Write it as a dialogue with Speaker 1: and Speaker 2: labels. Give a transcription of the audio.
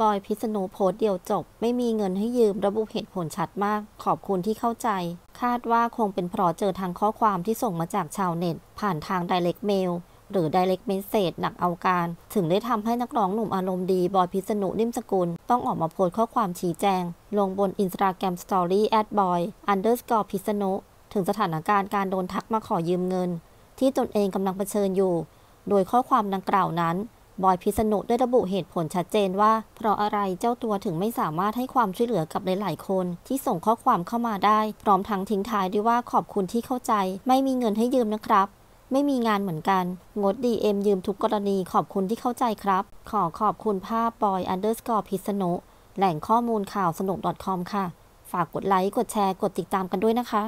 Speaker 1: บอยพิษณุโพสเดียวจบ ไม่มีเงินให้ยืม ระบุเหตุผลชัดมาก ขอบคุณที่เข้าใจ คาดว่าคงเป็นเพราะเจอทางข้อความที่ส่งมาจากชาวเน็ต ผ่านทางไดเรกเมลหรือด i เ e กเมสเซ a หนักเอาการ ถึงได้ทำให้นักร้องหนุ่มอารมณ์ดีบอยพิษณุนิ่มสกุล ต้องออกมาโพสข้อความชี้แจง ลงบนอินสแกรมสตอรี่แอดบอยอันเดอร์สกอร์พิษณุถึงสถานการณ์การโดนทักมาขอยืมเงิน ที่ตนเองกำลังเผชิญอยู่ โดยข้อความดังกล่าวนั้นบอยพิษณุได้ระบุเหตุผลชัดเจนว่า เพราะอะไรเจ้าตัวถึงไม่สามารถให้ความช่วยเหลือกับหลายๆคน ที่ส่งข้อความเข้ามาได้พร้อมทั้งทิ้งท้ายด้วยว่าขอบคุณที่เข้าใจ ไม่มีเงินให้ยืมนะครับ ไม่มีงานเหมือนกัน งดดีเอ็มยืมทุกกรณีขอบคุณที่เข้าใจครับ ขอขอบคุณภาพบอยอันเดอร์สกอร์พิษณุแหล่งข้อมูลข่าวสนุก .com ค่ะ ฝากกดไลค์กดแชร์กดติดตามกันด้วยนะคะ